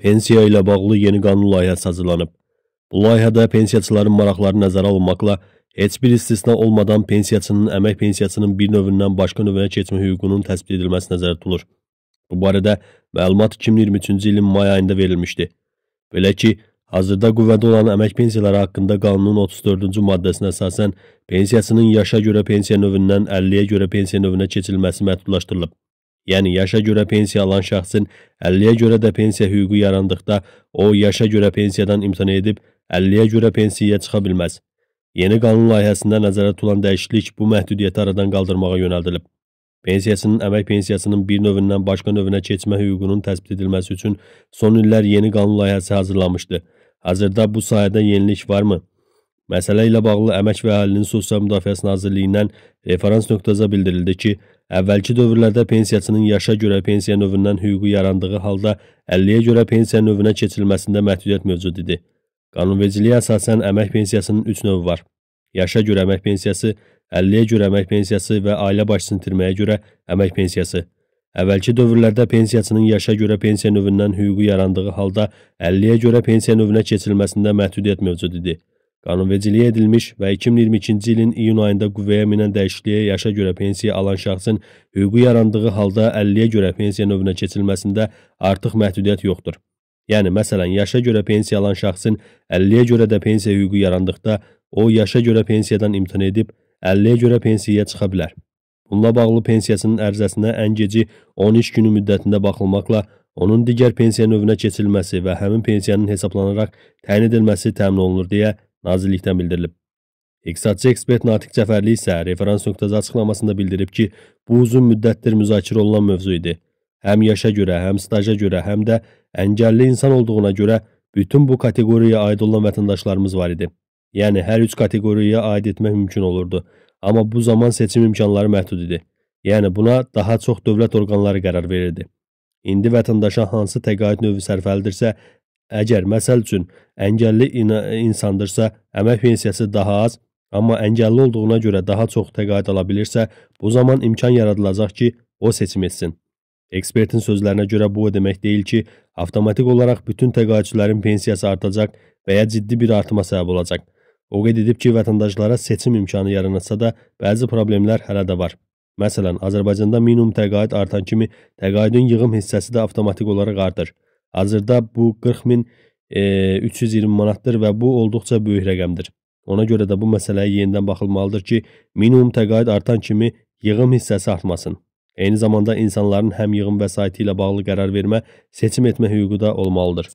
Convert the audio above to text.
Pensiya ilə bağlı yeni qanun layihəsi hazırlanıb. Bu layihədə pensiyaçıların maraqları nəzərə alınmaqla heç bir istisna olmadan pensiyaçının əmək pensiyasının bir növündən başqa növünə keçmə hüququnun təsbit edilməsi nəzərdə tutulur. Bu barədə məlumat 2023-cü ilin may ayında verilmişdi. Belə ki, hazırda qüvvədə olan əmək pensiyaları haqqında qanunun 34-cü maddəsinə əsasən pensiyasının yaşa görə pensiya növündən 50-yə görə pensiya növünə keçilməsi məhdudlaşdırılıb. Yəni yaşa görə pensiya alan şəxsin 50-yə görə də pensiya hüququ yarandıqda o yaşa görə pensiyadan imtina edib 50-yə görə pensiyaya çıxa bilməz. Yeni qanun layihəsində nəzərə tutulan dəyişiklik bu məhdudiyyəti aradan qaldırmağa yönəldilib. Pensiyasının əmək pensiyasının bir növündən başqa növünə keçmə hüququnun təsbit edilməsi üçün son illər yeni qanun layihəsi hazırlanmışdı. Hazırda bu sahədə yenilik varmı? Məsələ ilə bağlı Əmək və Əhalinin Sosial Müdafiəsi Nazirliyindən referans nöqtəzə bildirildi ki, Əvvəlki dövrlərdə pensiyasının yaşa görə pensiya növündən hüququ yarandığı halda 50-yə görə pensiya növünə keçilməsində məhdudiyyət mövcud idi. Qanunvericiliyə əsasən əmək pensiyasının 3 növü var. Yaşa görə əmək pensiyası, 50-yə görə əmək pensiyası və ailə başçısını itirməyə görə əmək pensiyası. Əvvəlki dövrlərdə pensiyasının yaşa görə pensiya növündən hüququ yarandığı halda 50-yə görə pensiya növünə keçilməsində məhdudiyyət mövcud idi. Qanunvericiliyə edilmiş və 2022-ci ilin iyun ayında qüvvəyə minən dəyişikliyə yaşa görə pensiya alan şəxsin hüququ yarandığı halda 50-yə görə pensiya növünə keçilməsində artıq məhdudiyyət yoxdur. Yəni məsələn, yaşa görə pensiya alan şəxsin 50-yə görə də pensiya hüququ yarandıqda o yaşa görə pensiyadan imtina edib 50-yə görə pensiyaya çıxa bilər. Bununla bağlı pensiyasının ərizəsinə ən gecə 13 günü müddətində baxılmaqla onun digər pensiya növünə keçilməsi və həmin pensiyanın hesablanaraq təyin edilməsi təmin olunur deyə nazirlikdən bildirilib. İqtisadçı ekspert Natiq Cəfərli isə referans nöqtəsi açıqlamasında bildirib ki, bu uzun müddətdir müzakirə olunan mövzu idi. Həm yaşa görə, həm staja görə, həm də əngəlli insan olduğuna görə bütün bu kateqoriyaya aid olan vətəndaşlarımız var idi. Yəni hər üç kateqoriyaya aid etmək mümkün olurdu, amma bu zaman seçim imkanları məhdud idi. Yəni buna daha çox dövlət orqanları qərar verirdi. İndi vətəndaşa hansı təqaüd növü sərfəlidirsə, Əgər məsəl üçün əngəlli insandırsa, əmək pensiyası daha az, amma əngəlli olduğuna görə daha çox təqaüd ala bilirsə, bu zaman imkan yaradılacaq ki, o seçim etsin. Ekspertin sözlərinə görə bu o demək deyil ki, avtomatik olaraq bütün təqaüdçülərin pensiyası artacaq və ya ciddi bir artıma səbəb olacaq. O qeyd edib ki, vətəndaşlara seçim imkanı yaranırsa da bəzi problemlər hələ də var. Məsələn, Azərbaycanda minimum təqaüd artan kimi təqaüdün yığım hissəsi də avtomatik olaraq artır. Hazırda bu 40 min e, 320 manatdır və bu olduqca böyük rəqəmdir. Ona görə də bu məsələyə yenidən baxılmalıdır ki, minimum təqaüd artan kimi yığım hissəsi artmasın. Eyni zamanda insanların həm yığım vəsaiti ilə bağlı qərar vermə, seçim etmə hüququ da olmalıdır.